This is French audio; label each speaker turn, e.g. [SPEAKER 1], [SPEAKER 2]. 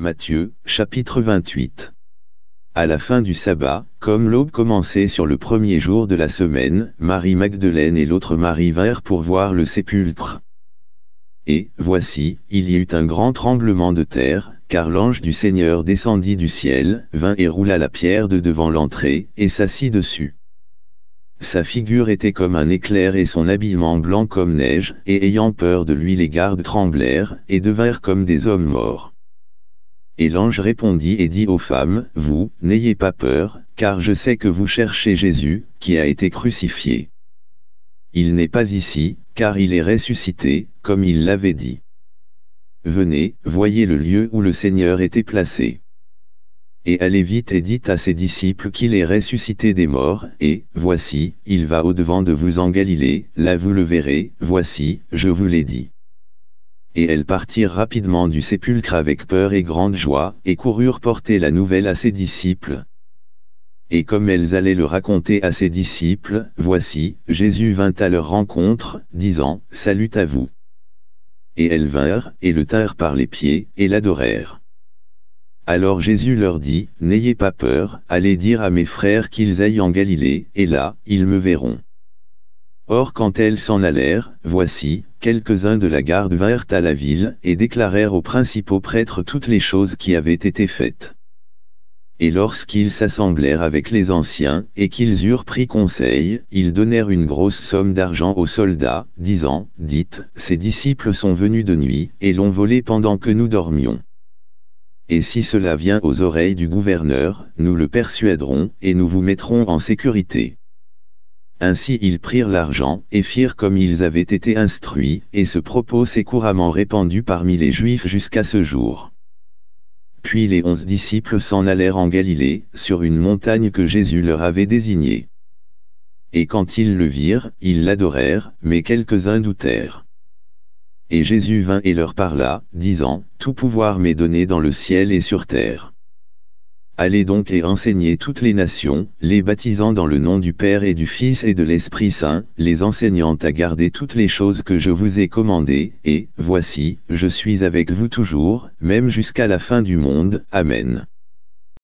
[SPEAKER 1] Matthieu, chapitre 28. À la fin du sabbat, comme l'aube commençait sur le premier jour de la semaine, Marie Magdeleine et l'autre Marie vinrent pour voir le sépulcre. Et, voici, il y eut un grand tremblement de terre, car l'ange du Seigneur descendit du ciel, vint et roula la pierre de devant l'entrée, et s'assit dessus. Sa figure était comme un éclair et son habillement blanc comme neige, et ayant peur de lui les gardes tremblèrent, et devinrent comme des hommes morts. Et l'ange répondit et dit aux femmes, Vous, n'ayez pas peur, car je sais que vous cherchez Jésus, qui a été crucifié. Il n'est pas ici, car il est ressuscité, comme il l'avait dit. Venez, voyez le lieu où le Seigneur était placé. Et allez vite et dites à ses disciples qu'il est ressuscité des morts, et, voici, il va au-devant de vous en Galilée, là vous le verrez, voici, je vous l'ai dit et elles partirent rapidement du sépulcre avec peur et grande joie, et coururent porter la nouvelle à ses disciples. Et comme elles allaient le raconter à ses disciples, voici, Jésus vint à leur rencontre, disant, « Salut à vous !» Et elles vinrent, et le tinrent par les pieds, et l'adorèrent. Alors Jésus leur dit, « N'ayez pas peur, allez dire à mes frères qu'ils aillent en Galilée, et là, ils me verront. » Or quand elles s'en allèrent, voici, quelques-uns de la garde vinrent à la ville et déclarèrent aux principaux prêtres toutes les choses qui avaient été faites. Et lorsqu'ils s'assemblèrent avec les anciens, et qu'ils eurent pris conseil, ils donnèrent une grosse somme d'argent aux soldats, disant, « Dites, ces disciples sont venus de nuit, et l'ont volé pendant que nous dormions. Et si cela vient aux oreilles du gouverneur, nous le persuaderons, et nous vous mettrons en sécurité. » Ainsi ils prirent l'argent, et firent comme ils avaient été instruits, et ce propos s'est couramment répandu parmi les Juifs jusqu'à ce jour. Puis les onze disciples s'en allèrent en Galilée, sur une montagne que Jésus leur avait désignée. Et quand ils le virent, ils l'adorèrent, mais quelques-uns doutèrent. Et Jésus vint et leur parla, disant, Tout pouvoir m'est donné dans le ciel et sur terre. Allez donc et enseignez toutes les nations, les baptisant dans le nom du Père et du Fils et de l'Esprit Saint, les enseignant à garder toutes les choses que je vous ai commandées, et, voici, je suis avec vous toujours, même jusqu'à la fin du monde. Amen.